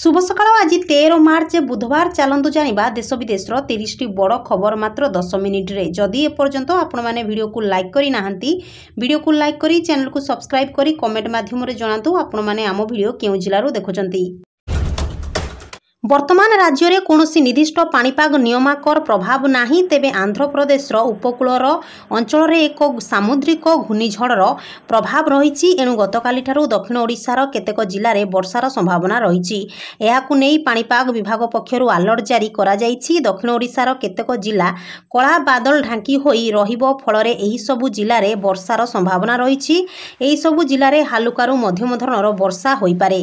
শুভ সকাল আজ তের মার্চ বুধবার চালু জাঁয়া দেশ বিদেশর তিরিশটি বড় খবর মাত্র দশ মিনিটে যদি এপর্যন্ত আপনার ভিডিওকে লাইক করে না ভিডিওকে লাইক করে চ্যানেলকে সবসক্রাইব করে কমেন্ট মাধ্যমে জনাতু আপনার আম ভিডিও কেউ জেলার দেখুম ବର୍ତ୍ତମାନ ରାଜ୍ୟରେ କୌଣସି ନିର୍ଦ୍ଦିଷ୍ଟ ପାଣିପାଗ ନିୟମାକର ପ୍ରଭାବ ନାହିଁ ତେବେ ଆନ୍ଧ୍ରପ୍ରଦେଶର ଉପକୂଳର ଅଞ୍ଚଳରେ ଏକ ସାମୁଦ୍ରିକ ଘୂର୍ଣ୍ଣିଝଡ଼ର ପ୍ରଭାବ ରହିଛି ଏଣୁ ଗତକାଲିଠାରୁ ଦକ୍ଷିଣ ଓଡ଼ିଶାର କେତେକ ଜିଲ୍ଲାରେ ବର୍ଷାର ସମ୍ଭାବନା ରହିଛି ଏହାକୁ ନେଇ ପାଣିପାଗ ବିଭାଗ ପକ୍ଷରୁ ଆଲର୍ଟ ଜାରି କରାଯାଇଛି ଦକ୍ଷିଣ ଓଡ଼ିଶାର କେତେକ ଜିଲ୍ଲା କଳା ବାଦଲ ଢାଙ୍କି ହୋଇ ରହିବ ଫଳରେ ଏହିସବୁ ଜିଲ୍ଲାରେ ବର୍ଷାର ସମ୍ଭାବନା ରହିଛି ଏହିସବୁ ଜିଲ୍ଲାରେ ହାଲୁକାରୁ ମଧ୍ୟମ ଧରଣର ବର୍ଷା ହୋଇପାରେ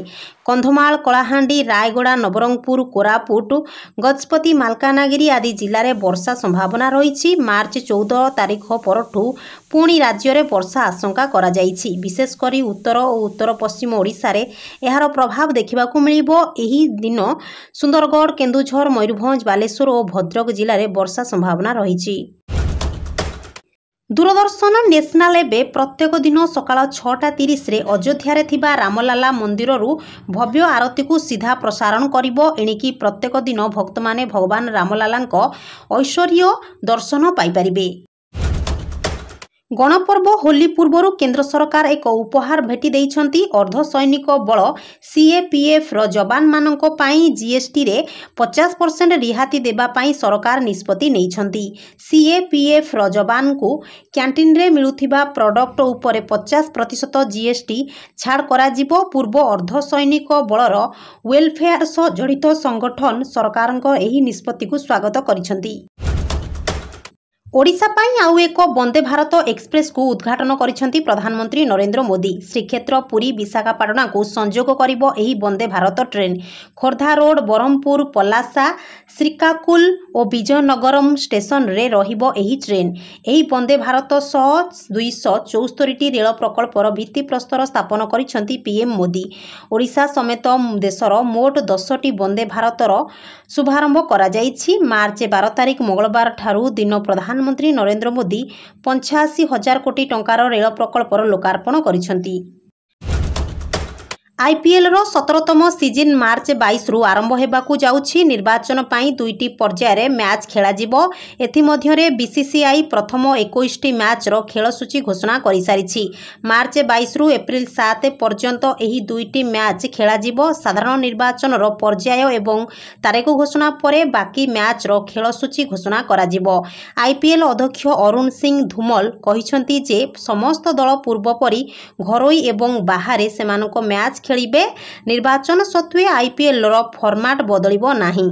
କନ୍ଧମାଳ କଳାହାଣ୍ଡି ରାୟଗଡ଼ା ନବରଙ୍ଗପୁର କୋରାପୁଟ ଗଜପତି ମାଲକାନଗିରି ଆଦି ଜିଲ୍ଲାରେ ବର୍ଷା ସମ୍ଭାବନା ରହିଛି ମାର୍ଚ୍ଚ ଚଉଦ ତାରିଖ ପରଠୁ ପୁଣି ରାଜ୍ୟରେ ବର୍ଷା ଆଶଙ୍କା କରାଯାଇଛି ବିଶେଷ କରି ଉତ୍ତର ଓ ଉତ୍ତର ପଶ୍ଚିମ ଓଡ଼ିଶାରେ ଏହାର ପ୍ରଭାବ ଦେଖିବାକୁ ମିଳିବ ଏହି ଦିନ ସୁନ୍ଦରଗଡ଼ କେନ୍ଦୁଝର ମୟୂରଭଞ୍ଜ ବାଲେଶ୍ୱର ଓ ଭଦ୍ରକ ଜିଲ୍ଲାରେ ବର୍ଷା ସମ୍ଭାବନା ରହିଛି ଦୂରଦର୍ଶନ ନ୍ୟାସନାଲ ଏବେ ପ୍ରତ୍ୟେକ ଦିନ ସକାଳ ଛଅଟା ତିରିଶରେ ଅଯୋଧ୍ୟାରେ ଥିବା ରାମଲାଲା ମନ୍ଦିରରୁ ଭବ୍ୟ ଆରତୀକୁ ସିଧା ପ୍ରସାରଣ କରିବ ଏଣିକି ପ୍ରତ୍ୟେକ ଦିନ ଭକ୍ତମାନେ ଭଗବାନ ରାମଲାଲାଙ୍କ ଐଶ୍ୱର୍ଯ୍ୟ ଦର୍ଶନ ପାଇପାରିବେ ଗଣପର୍ବ ହୋଲି ପୂର୍ବରୁ କେନ୍ଦ୍ର ସରକାର ଏକ ଉପହାର ଭେଟି ଦେଇଛନ୍ତି ଅର୍ଦ୍ଧସୈନିକ ବଳ ସିଏପିଏଫ୍ର ଯବାନମାନଙ୍କ ପାଇଁ ଜିଏସ୍ଟିରେ ପଚାଶ ପରସେଣ୍ଟ ରିହାତି ଦେବା ପାଇଁ ସରକାର ନିଷ୍ପତ୍ତି ନେଇଛନ୍ତି ସିଏପିଏଫ୍ର ଯବାନଙ୍କୁ କ୍ୟାଣ୍ଟିନ୍ରେ ମିଳୁଥିବା ପ୍ରଡକ୍ଟ ଉପରେ ପଚାଶ ପ୍ରତିଶତ ଜିଏସ୍ଟି ଛାଡ଼ କରାଯିବ ପୂର୍ବ ଅର୍ଦ୍ଧସୈନିକ ବଳର ୱେଲ୍ଫେୟାର୍ ସହ ଜଡ଼ିତ ସଂଗଠନ ସରକାରଙ୍କ ଏହି ନିଷ୍ପତ୍ତିକୁ ସ୍ୱାଗତ କରିଛନ୍ତି ଓଡ଼ିଶା ପାଇଁ ଆଉ ଏକ ବନ୍ଦେ ଭାରତ ଏକ୍ସପ୍ରେସ୍କୁ ଉଦ୍ଘାଟନ କରିଛନ୍ତି ପ୍ରଧାନମନ୍ତ୍ରୀ ନରେନ୍ଦ୍ର ମୋଦି ଶ୍ରୀକ୍ଷେତ୍ର ପୁରୀ ବିଶାଖାପାଟଣାକୁ ସଂଯୋଗ କରିବ ଏହି ବନ୍ଦେ ଭାରତ ଟ୍ରେନ୍ ଖୋର୍ଦ୍ଧା ରୋଡ୍ ବ୍ରହ୍ମପୁର ପଲାସା ଶ୍ରୀକାକୁଲ ଓ ବିଜୟନଗରମ୍ ଷ୍ଟେସନରେ ରହିବ ଏହି ଟ୍ରେନ୍ ଏହି ବନ୍ଦେ ଭାରତ ସହ ଦୁଇଶହ ଚଉସ୍ତରିଟି ରେଳ ପ୍ରକଳ୍ପର ଭିତ୍ତିପ୍ରସ୍ତର ସ୍ଥାପନ କରିଛନ୍ତି ପିଏମ୍ ମୋଦି ଓଡ଼ିଶା ସମେତ ଦେଶର ମୋଟ ଦଶଟି ବନ୍ଦେ ଭାରତର ଶୁଭାରମ୍ଭ କରାଯାଇଛି ମାର୍ଚ୍ଚ ବାର ତାରିଖ ମଙ୍ଗଳବାରଠାରୁ ଦିନ ପ୍ରଧାନ ପ୍ରଧାନମନ୍ତ୍ରୀ ନରେନ୍ଦ୍ର ମୋଦି ପଞ୍ଚାଅଶୀ ହଜାର କୋଟି ଟଙ୍କାର ରେଳ ପ୍ରକଳ୍ପର ଲୋକାର୍ପଣ କରିଛନ୍ତି আইপিএলর সতরতম সিজন মার্চ বাইশরু আরম্ভ হওয়া যাচ্ছে নির্বাচন পাই দুইটি পর্যায়ে ম্যাচ খেলাযিব এথিমধ্যে বিসিসিআই প্রথম একুশটি ম্যাচর খেলসূচী ঘোষণা করে সারিছি মার্চ বাইশরু এপ্রিল সাত পর্যন্ত এই দুইটি ম্যাচ খেলাযিব সাধারণ নির্বাচনর পর্যায় এবং তারিখ ঘোষণা পরে বাকি ম্যাচর খেলসূচী ঘোষণা করা আইপিএল অধ্যক্ষ অরুণ সিং ধুমল যে সমস্ত দল পূর্বপরি ঘরোই এবং বাহারে সেমানক ম্যাচ ଖେଳିବେ ନିର୍ବାଚନ ସତ୍ତ୍ୱେ ଆଇପିଏଲ୍ର ଫର୍ମାଟ୍ ବଦଳିବ ନାହିଁ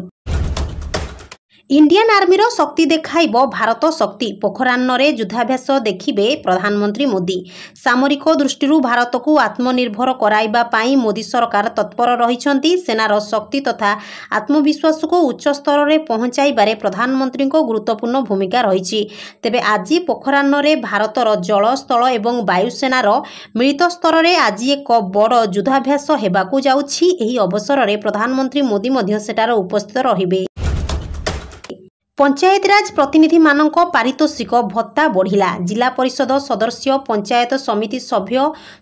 ইন্ডিয়ান আর্মির শক্তি দেখাইব ভারত শক্তি পোখরান্নরে যুদ্ধাভ্যাস দেখিবে প্রধানমন্ত্রী মোদি সামরিক দৃষ্টির ভারতকু আত্মনির্ভর করাইবা মোদি সরকার তৎপর রয়েছেন সেনার শক্তি তথা আত্মবিশ্বাসকু উচ্চস্তরের পৌঁছাইবার প্রধানমন্ত্রী গুরুত্বপূর্ণ ভূমিকা রয়েছে তেবে আজ পোখরান্নরে ভারতর জল স্থল এবং বায়ুসেনার মিলিত স্তরের আজ এক বড় যুদ্ধাভ্যাস হওয়া যাচ্ছি এই অবসরের প্রধানমন্ত্রী মোদি সেটার উপস্থিত রহবে ପଞ୍ଚାୟତିରାଜ ପ୍ରତିନିଧିମାନଙ୍କ ପାରିତୋଷିକ ଭତ୍ତା ବଢ଼ିଲା ଜିଲ୍ଲା ପରିଷଦ ସଦସ୍ୟ ପଞ୍ଚାୟତ ସମିତି ସଭ୍ୟ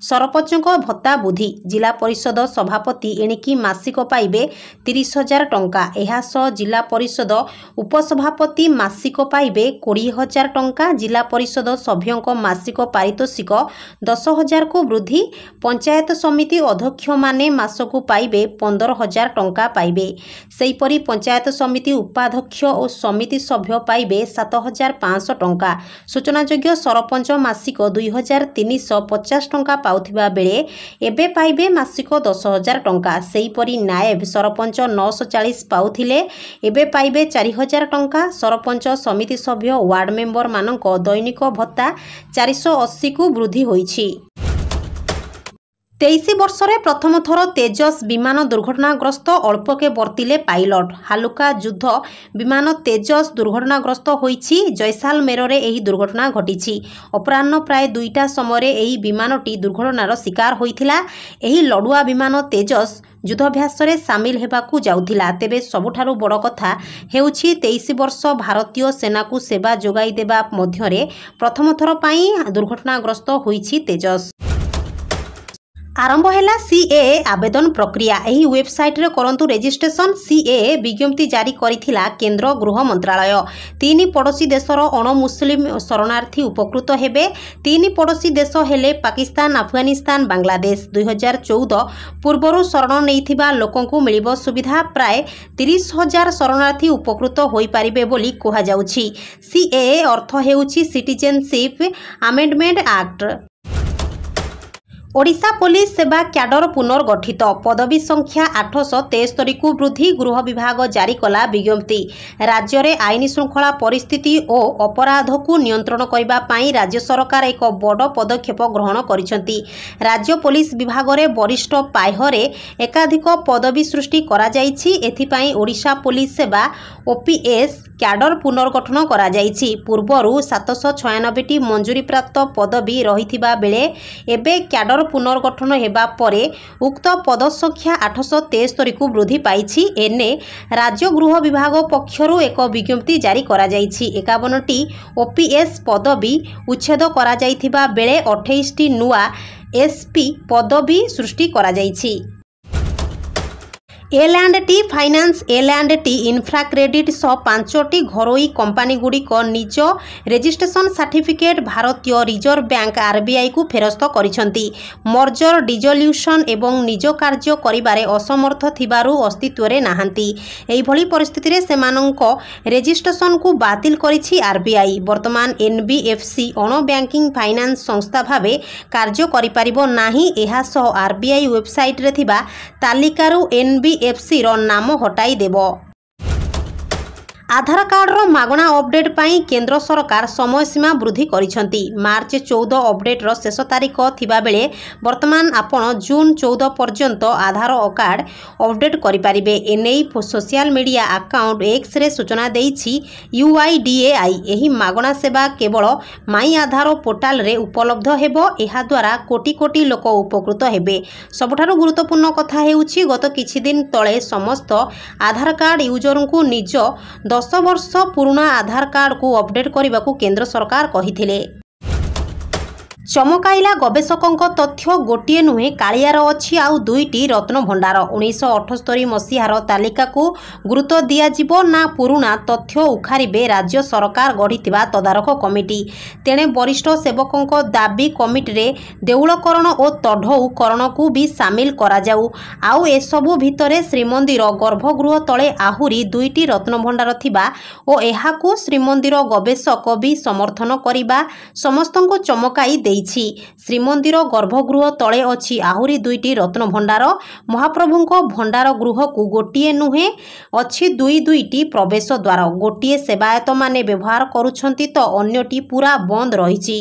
ସରପଞ୍ଚଙ୍କ ଭତ୍ତା ବୃଦ୍ଧି ଜିଲ୍ଲା ପରିଷଦ ସଭାପତି ଏଣିକି ମାସିକ ପାଇବେ ତିରିଶ ହଜାର ଟଙ୍କା ଏହାସହ ଜିଲ୍ଲା ପରିଷଦ ଉପସଭାପତି ମାସିକ ପାଇବେ କୋଡ଼ିଏ ହଜାର ଟଙ୍କା ଜିଲ୍ଲା ପରିଷଦ ସଭ୍ୟଙ୍କ ମାସିକ ପାରିତୋଷିକ ଦଶ ହଜାରକୁ ବୃଦ୍ଧି ପଞ୍ଚାୟତ ସମିତି ଅଧ୍ୟକ୍ଷମାନେ ମାସକୁ ପାଇବେ ପନ୍ଦର ହଜାର ଟଙ୍କା ପାଇବେ ସେହିପରି ପଞ୍ଚାୟତ ସମିତି ଉପାଧ୍ୟକ୍ଷ ଓ ସମିତି ସମିତି ସଭ୍ୟ ପାଇବେ ସାତ ହଜାର ପାଞ୍ଚଶହ ଟଙ୍କା ସୂଚନାଯୋଗ୍ୟ ସରପଞ୍ଚ ମାସିକ ଦୁଇ ହଜାର ତିନିଶହ ପଚାଶ ଟଙ୍କା ପାଉଥିବା ବେଳେ ଏବେ ପାଇବେ ମାସିକ ଦଶ ହଜାର ଟଙ୍କା ସେହିପରି ନାଏବ ସରପଞ୍ଚ ନଅଶହ ଚାଳିଶ ପାଉଥିଲେ ଏବେ ପାଇବେ ଚାରି ହଜାର ଟଙ୍କା ସରପଞ୍ଚ ସମିତି ସଭ୍ୟ ୱାର୍ଡ଼ ମେମ୍ବରମାନଙ୍କ ଦୈନିକ ଭତ୍ତା ଚାରିଶହ ଅଶୀକୁ ବୃଦ୍ଧି ହୋଇଛି ତେଇଶ ବର୍ଷରେ ପ୍ରଥମ ଥର ତେଜସ୍ ବିମାନ ଦୁର୍ଘଟଣାଗ୍ରସ୍ତ ଅଳ୍ପକେ ବର୍ତ୍ତିଲେ ପାଇଲଟ ହାଲୁକା ଯୁଦ୍ଧ ବିମାନ ତେଜସ୍ ଦୁର୍ଘଟଣାଗ୍ରସ୍ତ ହୋଇଛି ଜୈସାଲମେରରେ ଏହି ଦୁର୍ଘଟଣା ଘଟିଛି ଅପରାହ୍ନ ପ୍ରାୟ ଦୁଇଟା ସମୟରେ ଏହି ବିମାନଟି ଦୁର୍ଘଟଣାର ଶିକାର ହୋଇଥିଲା ଏହି ଲଢ଼ୁଆ ବିମାନ ତେଜସ୍ ଯୁଦ୍ଧାଭ୍ୟାସରେ ସାମିଲ ହେବାକୁ ଯାଉଥିଲା ତେବେ ସବୁଠାରୁ ବଡ଼ କଥା ହେଉଛି ତେଇଶ ବର୍ଷ ଭାରତୀୟ ସେନାକୁ ସେବା ଯୋଗାଇ ଦେବା ମଧ୍ୟରେ ପ୍ରଥମ ଥର ପାଇଁ ଦୁର୍ଘଟଣାଗ୍ରସ୍ତ ହୋଇଛି ତେଜସ୍ আরম্ভ হল সিএ আবেদন প্রক্রিয়া এই ওয়েবসাইটরে করন্তু রেজিষ্ট্রেসন সিএ বিজ্ঞপ্তি জারি করেছিল কেন্দ্র গৃহ মন্ত্রালয় তিন পড়োশী দেশর অণমুসলিম শরণার্থী উপকৃত হবে তিন পড়োশী দেশ হেলে পাকিস্তান আফগানিস্তান বাংলাদেশ দুই হাজার চৌদ পূর্ব শরণ নেই লোক মিলব সুবিধা প্রায় তিরিশ হাজার শরণার্থী উপকৃত হয়ে পে বলে কুহযাচ্ছে সিএ অর্থ হেউছি citizenship amendment act Odisha police সেবা ক্যাডর পুনর্গঠিত পদবী সংখ্যা আঠশো তেস্তরী কু বৃদ্ধি গৃহ বিভাগ জারি কলা বিজ্ঞপ্তি রাজ্যের আইন শৃঙ্খলা পরিস্থিতি ও অপরাধক নিয়ন্ত্রণ করা রাজ্য সরকার এক বড় পদক্ষেপ গ্রহণ করেছেন রাজ্য পুলিশ বিভাগের বরিষ্ঠ পাহরে একাধিক পদবী সৃষ্টি করা যাই এথিপাই ওড়িশা পুলিশ সেবা ওপিএস ক্যাডর পুনর্গঠন করা যাই পূর্বর সাতশো ছয়ানবেটি মঞ্জুরিপ্রাপ্ত পদবী রয়েছে বেড়ে এবে ପୁନର୍ଗଠନ ହେବା ପରେ ଉକ୍ତ ପଦ ସଂଖ୍ୟା ଆଠଶହ ତେସ୍ତରୀକୁ ବୃଦ୍ଧି ପାଇଛି ଏନେ ରାଜ୍ୟ ଗୃହ ବିଭାଗ ପକ୍ଷରୁ ଏକ ବିଜ୍ଞପ୍ତି ଜାରି କରାଯାଇଛି ଏକାବନଟି ଓପିଏସ୍ ପଦବୀ ଉଚ୍ଛେଦ କରାଯାଇଥିବା ବେଳେ ଅଠେଇଶଟି ନୂଆ ଏସ୍ପି ପଦବୀ ସୃଷ୍ଟି କରାଯାଇଛି L and T finance L and T infra credit ସହ ପାଞ୍ଚଟି ଘରୋଇ କମ୍ପାନୀଗୁଡ଼ିକ ନିଜ ରେଜିଷ୍ଟ୍ରେସନ ସାର୍ଟିଫିକେଟ୍ ଭାରତୀୟ ରିଜର୍ଭ ବ୍ୟାଙ୍କ ଆର୍ବିଆଇକୁ ଫେରସ୍ତ କରିଛନ୍ତି ମର୍ଜର ଡିଜଲ୍ୟୁସନ୍ ଏବଂ ନିଜ କାର୍ଯ୍ୟ କରିବାରେ ଅସମର୍ଥ ଥିବାରୁ ଅସ୍ତିତ୍ୱରେ ନାହାନ୍ତି ଏହିଭଳି ପରିସ୍ଥିତିରେ ସେମାନଙ୍କ ରେଜିଷ୍ଟ୍ରେସନକୁ ବାତିଲ କରିଛି ଆର୍ବିଆଇ ବର୍ତ୍ତମାନ ଏନ୍ବିଏଫ୍ସି ଅଣବ୍ୟାଙ୍କିଂ ଫାଇନାନ୍ସ ସଂସ୍ଥା ଭାବେ କାର୍ଯ୍ୟ କରିପାରିବ ନାହିଁ ଏହା ସହ ଆର୍ବିଆଇ ୱେବସାଇଟ୍ରେ ଥିବା ତାଲିକାରୁ ଏନ୍ବିଏଫ୍ এফসি রন নামও হটাই দেব ଆଧାର କାର୍ଡ଼ର ମାଗଣା ଅପଡେଟ୍ ପାଇଁ କେନ୍ଦ୍ର ସରକାର ସମୟସୀମା ବୃଦ୍ଧି କରିଛନ୍ତି ମାର୍ଚ୍ଚ ଚଉଦ ଅପଡେଟ୍ର ଶେଷ ତାରିଖ ଥିବାବେଳେ ବର୍ତ୍ତମାନ ଆପଣ ଜୁନ୍ ଚଉଦ ପର୍ଯ୍ୟନ୍ତ ଆଧାର କାର୍ଡ଼ ଅପଡେଟ୍ କରିପାରିବେ ଏନେଇ ସୋସିଆଲ ମିଡ଼ିଆ ଆକାଉଣ୍ଟ ଏକ୍ସରେ ସୂଚନା ଦେଇଛି ୟୁଆଇଡିଏଆଇ ଏହି ମାଗଣା ସେବା କେବଳ ମାଇ ଆଧାର ପୋର୍ଟାଲରେ ଉପଲବ୍ଧ ହେବ ଏହାଦ୍ୱାରା କୋଟି କୋଟି ଲୋକ ଉପକୃତ ହେବେ ସବୁଠାରୁ ଗୁରୁତ୍ୱପୂର୍ଣ୍ଣ କଥା ହେଉଛି ଗତ କିଛିଦିନ ତଳେ ସମସ୍ତ ଆଧାର କାର୍ଡ଼ ୟୁଜରଙ୍କୁ ନିଜ ଦଶ ବର୍ଷ ପୁରୁଣା ଆଧାର କାର୍ଡକୁ ଅପଡେଟ୍ କରିବାକୁ କେନ୍ଦ୍ର ସରକାର କହିଥିଲେ ଚମକାଇଲା ଗବେଷକଙ୍କ ତଥ୍ୟ ଗୋଟିଏ ନୁହେଁ କାଳିଆର ଅଛି ଆଉ ଦୁଇଟି ରତ୍ନଭଣ୍ଡାର ଉଣେଇଶହ ଅଠସ୍ତରୀ ମସିହାର ତାଲିକାକୁ ଗୁରୁତ୍ୱ ଦିଆଯିବ ନା ପୁରୁଣା ତଥ୍ୟ ଉଖାରିବେ ରାଜ୍ୟ ସରକାର ଗଢ଼ିଥିବା ତଦାରଖ କମିଟି ତେଣେ ବରିଷ୍ଠ ସେବକଙ୍କ ଦାବି କମିଟିରେ ଦେଉଳକରଣ ଓ ତଢ଼ଉକରଣକୁ ବି ସାମିଲ କରାଯାଉ ଆଉ ଏସବୁ ଭିତରେ ଶ୍ରୀମନ୍ଦିର ଗର୍ଭଗୃହ ତଳେ ଆହୁରି ଦୁଇଟି ରତ୍ନଭଣ୍ଡାର ଥିବା ଓ ଏହାକୁ ଶ୍ରୀମନ୍ଦିର ଗବେଷକ ବି ସମର୍ଥନ କରିବା ସମସ୍ତଙ୍କୁ ଚମକାଇ ଦେଇ ଦେଇଛି ଶ୍ରୀମନ୍ଦିର ଗର୍ଭଗୃହ ତଳେ ଅଛି ଆହୁରି ଦୁଇଟି ରତ୍ନଭଣ୍ଡାର ମହାପ୍ରଭୁଙ୍କ ଭଣ୍ଡାର ଗୃହକୁ ଗୋଟିଏ ନୁହେଁ ଅଛି ଦୁଇ ଦୁଇଟି ପ୍ରବେଶ ଦ୍ୱାର ଗୋଟିଏ ସେବାୟତମାନେ ବ୍ୟବହାର କରୁଛନ୍ତି ତ ଅନ୍ୟଟି ପୁରା ବନ୍ଦ ରହିଛି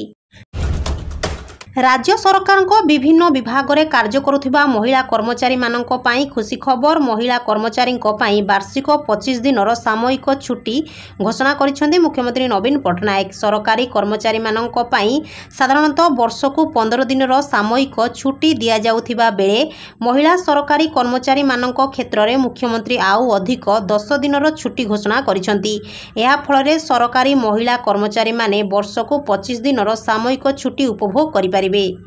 ରାଜ୍ୟ ସରକାରଙ୍କ ବିଭିନ୍ନ ବିଭାଗରେ କାର୍ଯ୍ୟ କରୁଥିବା ମହିଳା କର୍ମଚାରୀମାନଙ୍କ ପାଇଁ ଖୁସି ଖବର ମହିଳା କର୍ମଚାରୀଙ୍କ ପାଇଁ ବାର୍ଷିକ ପଚିଶ ଦିନର ସାମୟିକ ଛୁଟି ଘୋଷଣା କରିଛନ୍ତି ମୁଖ୍ୟମନ୍ତ୍ରୀ ନବୀନ ପଟ୍ଟନାୟକ ସରକାରୀ କର୍ମଚାରୀମାନଙ୍କ ପାଇଁ ସାଧାରଣତଃ ବର୍ଷକୁ ପନ୍ଦର ଦିନର ସାମୟିକ ଛୁଟି ଦିଆଯାଉଥିବା ବେଳେ ମହିଳା ସରକାରୀ କର୍ମଚାରୀମାନଙ୍କ କ୍ଷେତ୍ରରେ ମୁଖ୍ୟମନ୍ତ୍ରୀ ଆଉ ଅଧିକ ଦଶ ଦିନର ଛୁଟି ଘୋଷଣା କରିଛନ୍ତି ଏହା ଫଳରେ ସରକାରୀ ମହିଳା କର୍ମଚାରୀମାନେ ବର୍ଷକୁ ପଚିଶ ଦିନର ସାମୟିକ ଛୁଟି ଉପଭୋଗ କରିପାରିବେ baby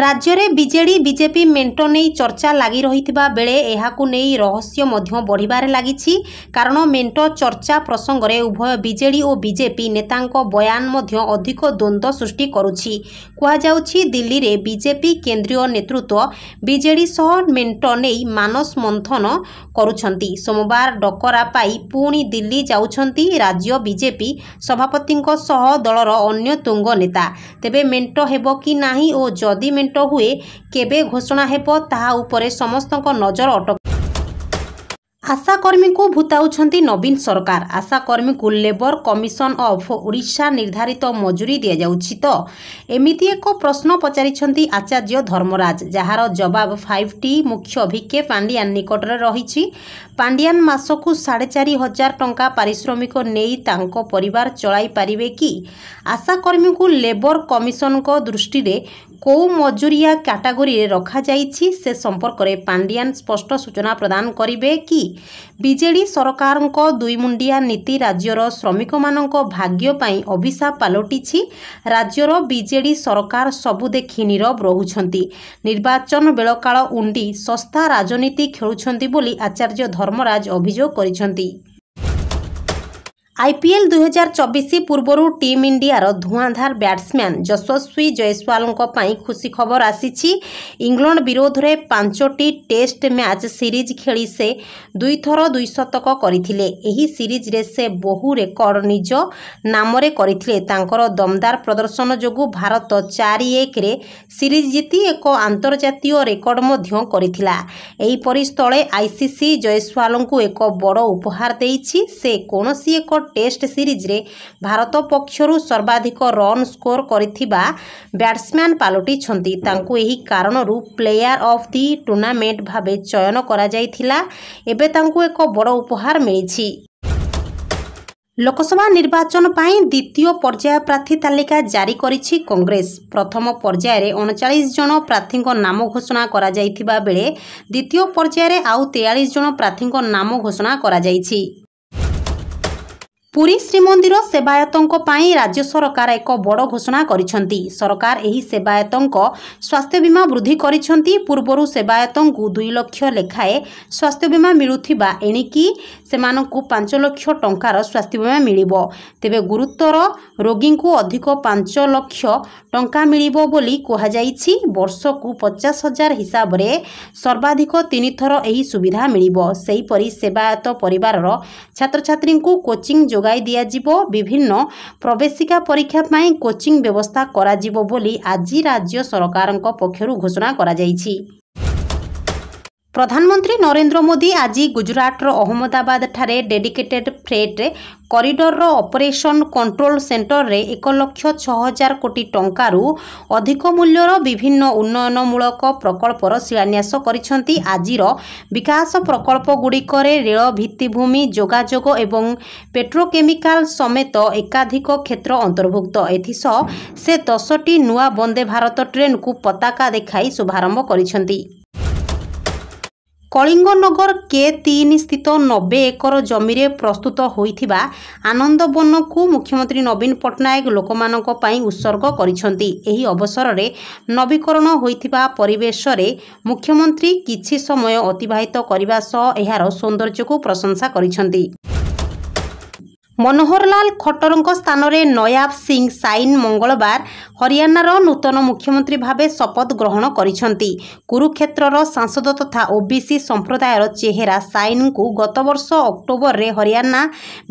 ରାଜ୍ୟରେ ବିଜେଡ଼ି ବିଜେପି ମେଣ୍ଟ ନେଇ ଚର୍ଚ୍ଚା ଲାଗି ରହିଥିବା ବେଳେ ଏହାକୁ ନେଇ ରହସ୍ୟ ମଧ୍ୟ ବଢ଼ିବାରେ ଲାଗିଛି କାରଣ ମେଣ୍ଟ ଚର୍ଚ୍ଚା ପ୍ରସଙ୍ଗରେ ଉଭୟ ବିଜେଡ଼ି ଓ ବିଜେପି ନେତାଙ୍କ ବୟାନ ମଧ୍ୟ ଅଧିକ ଦ୍ୱନ୍ଦ୍ୱ ସୃଷ୍ଟି କରୁଛି କୁହାଯାଉଛି ଦିଲ୍ଲୀରେ ବିଜେପି କେନ୍ଦ୍ରୀୟ ନେତୃତ୍ୱ ବିଜେଡ଼ି ସହ ମେଣ୍ଟ ନେଇ ମାନସ ମନ୍ଥନ କରୁଛନ୍ତି ସୋମବାର ଡକରା ପାଇ ପୁଣି ଦିଲ୍ଲୀ ଯାଉଛନ୍ତି ରାଜ୍ୟ ବିଜେପି ସଭାପତିଙ୍କ ସହ ଦଳର ଅନ୍ୟ ତୁଙ୍ଗ ନେତା ତେବେ ମେଣ୍ଟ ହେବ କି ନାହିଁ ଓ ଯଦି ମେଣ୍ଟ ମେଣ୍ଟ ହୁଏ କେବେ ଘୋଷଣା ହେବ ତାହା ଉପରେ ସମସ୍ତଙ୍କ ନଜର ଅଟକ ଆଶାକର୍ମୀଙ୍କୁ ଭୁତାଉଛନ୍ତି ନବୀନ ସରକାର ଆଶାକର୍ମୀଙ୍କୁ ଲେବର କମିଶନ ଅଫ୍ ଓଡ଼ିଶା ନିର୍ଦ୍ଧାରିତ ମଜୁରୀ ଦିଆଯାଉଛି ତ ଏମିତି ଏକ ପ୍ରଶ୍ନ ପଚାରିଛନ୍ତି ଆଚାର୍ଯ୍ୟ ଧର୍ମରାଜ ଯାହାର ଜବାବ ଫାଇଭ୍ ଟି ମୁଖ୍ୟ ଭିକେ ପାଣ୍ଡିଆନ୍ ନିକଟରେ ରହିଛି ପାଣ୍ଡିଆନ୍ ମାସକୁ ସାଢ଼େ ଚାରି ହଜାର ଟଙ୍କା ପାରିଶ୍ରମିକ ନେଇ ତାଙ୍କ ପରିବାର ଚଳାଇ ପାରିବେ କି ଆଶାକର୍ମୀଙ୍କୁ ଲେବର କମିଶନଙ୍କ ଦୃଷ୍ଟିରେ କେଉଁ ମଜୁରିଆ କାଟାଗୋରୀରେ ରଖାଯାଇଛି ସେ ସମ୍ପର୍କରେ ପାଣ୍ଡିଆନ୍ ସ୍ପଷ୍ଟ ସୂଚନା ପ୍ରଦାନ କରିବେ କି ବିଜେଡ଼ି ସରକାରଙ୍କ ଦୁଇମୁଣ୍ଡିଆ ନୀତି ରାଜ୍ୟର ଶ୍ରମିକମାନଙ୍କ ଭାଗ୍ୟ ପାଇଁ ଅଭିଶାପ ପାଲଟିଛି ରାଜ୍ୟର ବିଜେଡ଼ି ସରକାର ସବୁ ଦେଖି ନୀରବ ରହୁଛନ୍ତି ନିର୍ବାଚନ ବେଳକାଳ ଉଣ୍ଡି ଶସ୍ତା ରାଜନୀତି ଖେଳୁଛନ୍ତି ବୋଲି ଆଚାର୍ଯ୍ୟ ଧର୍ମରାଜ ଅଭିଯୋଗ କରିଛନ୍ତି আইপিএল দুই ହଜାର ଚବିଶ ପୂର୍ବରୁ ଟିମ୍ ଇଣ୍ଡିଆର ଧୂଆଁଧାର ବ୍ୟାଟ୍ସମ୍ୟାନ୍ ଯଶସ୍ୱୀ ଜୟସ୍ୱାଲଙ୍କ ପାଇଁ ଖୁସି ଖବର ଆସିଛି ଇଂଲଣ୍ଡ ବିରୋଧରେ ପାଞ୍ଚଟି ଟେଷ୍ଟ ମ୍ୟାଚ୍ ସିରିଜ୍ ଖେଳି ସେ ଦୁଇଥର ଦୁଇ ଶତକ କରିଥିଲେ ଏହି ସିରିଜ୍ରେ ସେ ବହୁ ରେକର୍ଡ ନିଜ ନାମରେ କରିଥିଲେ ତାଙ୍କର ଦମଦାର ପ୍ରଦର୍ଶନ ଯୋଗୁଁ ଭାରତ ଚାରି ଏକରେ ସିରିଜ୍ ଜିତି ଏକ ଆନ୍ତର୍ଜାତୀୟ ରେକର୍ଡ ମଧ୍ୟ କରିଥିଲା ଏହିପରି ସ୍ଥଳେ ଆଇସିସି ଜୟସ୍ୱାଲଙ୍କୁ ଏକ ବଡ଼ ଉପହାର ଦେଇଛି ସେ କୌଣସି ଏକ ଟେଷ୍ଟ ସିରିଜ୍ରେ ଭାରତ ପକ୍ଷରୁ ସର୍ବାଧିକ ରନ୍ ସ୍କୋର କରିଥିବା ବ୍ୟାଟ୍ସମ୍ୟାନ୍ ପାଲଟିଛନ୍ତି ତାଙ୍କୁ ଏହି କାରଣରୁ ପ୍ଲେୟାର ଅଫ୍ ଦି ଟୁର୍ଣ୍ଣାମେଣ୍ଟ ଭାବେ ଚୟନ କରାଯାଇଥିଲା ଏବେ ତାଙ୍କୁ ଏକ ବଡ଼ ଉପହାର ମିଳିଛି ଲୋକସଭା ନିର୍ବାଚନ ପାଇଁ ଦ୍ୱିତୀୟ ପର୍ଯ୍ୟାୟ ପ୍ରାର୍ଥୀ ତାଲିକା ଜାରି କରିଛି କଂଗ୍ରେସ ପ୍ରଥମ ପର୍ଯ୍ୟାୟରେ ଅଣଚାଳିଶ ଜଣ ପ୍ରାର୍ଥୀଙ୍କ ନାମ ଘୋଷଣା କରାଯାଇଥିବା ବେଳେ ଦ୍ୱିତୀୟ ପର୍ଯ୍ୟାୟରେ ଆଉ ତେୟାଳିଶ ଜଣ ପ୍ରାର୍ଥୀଙ୍କ ନାମ ଘୋଷଣା କରାଯାଇଛି ପୁରୀ ଶ୍ରୀମନ୍ଦିର ସେବାୟତଙ୍କ ପାଇଁ ରାଜ୍ୟ ସରକାର ଏକ ବଡ଼ ଘୋଷଣା କରିଛନ୍ତି ସରକାର ଏହି ସେବାୟତଙ୍କ ସ୍ୱାସ୍ଥ୍ୟ ବୀମା ବୃଦ୍ଧି କରିଛନ୍ତି ପୂର୍ବରୁ ସେବାୟତଙ୍କୁ ଦୁଇ ଲକ୍ଷ ଲେଖାଏଁ ସ୍ୱାସ୍ଥ୍ୟ ବୀମା ମିଳୁଥିବା ଏଣିକି ସେମାନଙ୍କୁ ପାଞ୍ଚ ଲକ୍ଷ ଟଙ୍କାର ସ୍ୱାସ୍ଥ୍ୟ ବୀମା ମିଳିବ ତେବେ ଗୁରୁତର ରୋଗୀଙ୍କୁ ଅଧିକ ପାଞ୍ଚ ଲକ୍ଷ ଟଙ୍କା ମିଳିବ ବୋଲି କୁହାଯାଇଛି ବର୍ଷକୁ ପଚାଶ ହଜାର ହିସାବରେ ସର୍ବାଧିକ ତିନିଥର ଏହି ସୁବିଧା ମିଳିବ ସେହିପରି ସେବାୟତ ପରିବାରର ଛାତ୍ରଛାତ୍ରୀଙ୍କୁ କୋଚିଂ ଯୋଗାଇ ଦିଆଯିବ ବିଭିନ୍ନ ପ୍ରବେଶିକା ପରୀକ୍ଷା ପାଇଁ କୋଚିଂ ବ୍ୟବସ୍ଥା କରାଯିବ ବୋଲି ଆଜି ରାଜ୍ୟ ସରକାରଙ୍କ ପକ୍ଷରୁ ଘୋଷଣା କରାଯାଇଛି ପ୍ରଧାନମନ୍ତ୍ରୀ ନରେନ୍ଦ୍ର ମୋଦି ଆଜି ଗୁଜରାଟର ଅହମ୍ମଦାବାଦଠାରେ ଡେଡିକେଟେଡ୍ ଫ୍ରେଟ୍ କରିଡରର ଅପରେସନ୍ କଣ୍ଟ୍ରୋଲ୍ ସେଣ୍ଟରରେ ଏକ ଲକ୍ଷ ଛଅ ହଜାର କୋଟି ଟଙ୍କାରୁ ଅଧିକ ମୂଲ୍ୟର ବିଭିନ୍ନ ଉନ୍ନୟନମୂଳକ ପ୍ରକଳ୍ପର ଶିଳାନ୍ୟାସ କରିଛନ୍ତି ଆଜିର ବିକାଶ ପ୍ରକଳ୍ପଗୁଡ଼ିକରେ ରେଳ ଭିତ୍ତିଭୂମି ଯୋଗାଯୋଗ ଏବଂ ପେଟ୍ରୋକେମିକାଲ ସମେତ ଏକାଧିକ କ୍ଷେତ୍ର ଅନ୍ତର୍ଭୁକ୍ତ ଏଥିସହ ସେ ଦଶଟି ନୂଆ ବନ୍ଦେ ଭାରତ ଟ୍ରେନ୍କୁ ପତାକା ଦେଖାଇ ଶୁଭାରମ୍ଭ କରିଛନ୍ତି କଳିଙ୍ଗନଗର କେ ତିନି ସ୍ଥିତ ନବେ ଏକର ଜମିରେ ପ୍ରସ୍ତୁତ ହୋଇଥିବା ଆନନ୍ଦବନକୁ ମୁଖ୍ୟମନ୍ତ୍ରୀ ନବୀନ ପଟ୍ଟନାୟକ ଲୋକମାନଙ୍କ ପାଇଁ ଉତ୍ସର୍ଗ କରିଛନ୍ତି ଏହି ଅବସରରେ ନବୀକରଣ ହୋଇଥିବା ପରିବେଶରେ ମୁଖ୍ୟମନ୍ତ୍ରୀ କିଛି ସମୟ ଅତିବାହିତ କରିବା ସହ ଏହାର ସୌନ୍ଦର୍ଯ୍ୟକୁ ପ୍ରଶଂସା କରିଛନ୍ତି ମନୋହରଲାଲ ଖଟ୍ଟରଙ୍କ ସ୍ଥାନରେ ନୟାବ ସିଂ ସାଇନ୍ ମଙ୍ଗଳବାର ହରିୟାଣାର ନୂତନ ମୁଖ୍ୟମନ୍ତ୍ରୀ ଭାବେ ଶପଥ ଗ୍ରହଣ କରିଛନ୍ତି କୁରୁକ୍ଷେତ୍ରର ସାଂସଦ ତଥା ଓବିସି ସମ୍ପ୍ରଦାୟର ଚେହେରା ସାଇନ୍ଙ୍କୁ ଗତବର୍ଷ ଅକ୍ଟୋବରରେ ହରିୟାଣା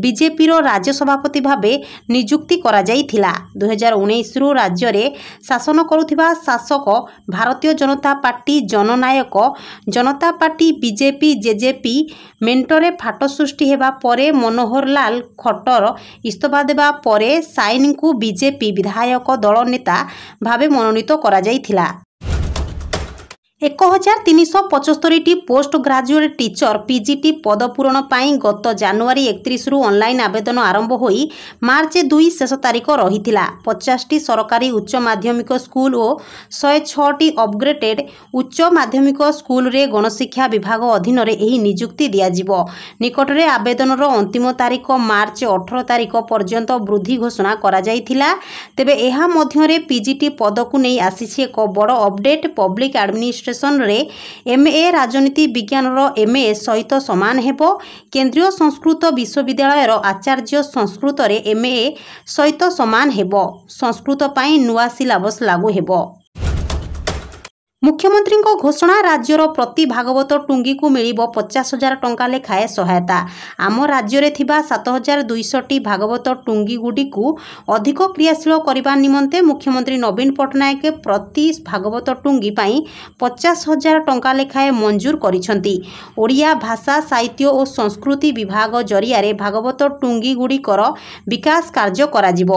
ବିଜେପିର ରାଜ୍ୟ ସଭାପତି ଭାବେ ନିଯୁକ୍ତି କରାଯାଇଥିଲା ଦୁଇହଜାର ଉଣେଇଶରୁ ରାଜ୍ୟରେ ଶାସନ କରୁଥିବା ଶାସକ Bharatiya Janata party Jannayak Janata party BJP JJP ମେଣ୍ଟରେ ଫାଟ ସୃଷ୍ଟି ହେବା ପରେ ମନୋହରଲାଲ ଖଟ୍ଟର ଭଟ୍ଟର ଇସ୍ତଫା ଦେବା ପରେ ସାଇନିଙ୍କୁ ବିଜେପି ବିଧାୟକ ଦଳ ନେତା ଭାବେ ମନୋନୀତ କରାଯାଇଥିଲା ଏକ ହଜାର ତିନିଶହ ପଞ୍ଚସ୍ତରୀଟି ପୋଷ୍ଟ ଗ୍ରାଜୁଏଟ୍ ଟିଚର ପିଜିଟି ପଦ ପୂରଣ ପାଇଁ ଗତ ଜାନୁଆରୀ ଏକତିରିଶରୁ ଅନଲାଇନ୍ ଆବେଦନ ଆରମ୍ଭ ହୋଇ ମାର୍ଚ୍ଚ ଦୁଇ ଶେଷ ତାରିଖ ରହିଥିଲା ପଚାଶଟି ସରକାରୀ ଉଚ୍ଚ ମାଧ୍ୟମିକ ସ୍କୁଲ ଓ ଶହେ ଛଅଟି ଅପଗ୍ରେଡେଡ୍ ଉଚ୍ଚ ମାଧ୍ୟମିକ ସ୍କୁଲରେ ଗଣଶିକ୍ଷା ବିଭାଗ ଅଧୀନରେ ଏହି ନିଯୁକ୍ତି ଦିଆଯିବ ନିକଟରେ ଆବେଦନର ଅନ୍ତିମ ତାରିଖ ମାର୍ଚ୍ଚ ଅଠର ତାରିଖ ପର୍ଯ୍ୟନ୍ତ ବୃଦ୍ଧି ଘୋଷଣା କରାଯାଇଥିଲା ତେବେ ଏହା ମଧ୍ୟରେ ପିଜିଟି ପଦକୁ ନେଇ ଆସିଛି ଏକ ବଡ଼ ଅପଡେଟ୍ ପବ୍ଲିକ ଆଡମିନିଷ୍ଟ୍ରେସନ ରେଜିଷ୍ଟ୍ରେସନରେ ଏମ୍ଏ ରାଜନୀତି ବିଜ୍ଞାନର ଏମ୍ଏ ସହିତ ସମାନ ହେବ କେନ୍ଦ୍ରୀୟ ସଂସ୍କୃତ ବିଶ୍ୱବିଦ୍ୟାଳୟର ଆଚାର୍ଯ୍ୟ ସଂସ୍କୃତରେ ଏମ୍ଏ ସହିତ ସମାନ ହେବ ସଂସ୍କୃତ ପାଇଁ ନୂଆ ସିଲାବସ୍ ଲାଗୁ ହେବ ମୁଖ୍ୟମନ୍ତ୍ରୀଙ୍କ ଘୋଷଣା ରାଜ୍ୟର ପ୍ରତି ଭାଗବତ ଟୁଙ୍ଗିକୁ ମିଳିବ ପଚାଶ ହଜାର ଟଙ୍କା ଲେଖାଏଁ ସହାୟତା ଆମ ରାଜ୍ୟରେ ଥିବା ସାତ ହଜାର ଦୁଇଶହଟି ଭାଗବତ ଟୁଙ୍ଗିଗୁଡ଼ିକୁ ଅଧିକ କ୍ରିୟାଶୀଳ କରିବା ନିମନ୍ତେ ମୁଖ୍ୟମନ୍ତ୍ରୀ ନବୀନ ପଟ୍ଟନାୟକ ପ୍ରତି ଭାଗବତ ଟୁଙ୍ଗି ପାଇଁ ପଚାଶ ହଜାର ଟଙ୍କା ଲେଖାଏଁ ମଞ୍ଜୁର କରିଛନ୍ତି ଓଡ଼ିଆ ଭାଷା ସାହିତ୍ୟ ଓ ସଂସ୍କୃତି ବିଭାଗ ଜରିଆରେ ଭାଗବତ ଟୁଙ୍ଗିଗୁଡ଼ିକର ବିକାଶ କାର୍ଯ୍ୟ କରାଯିବ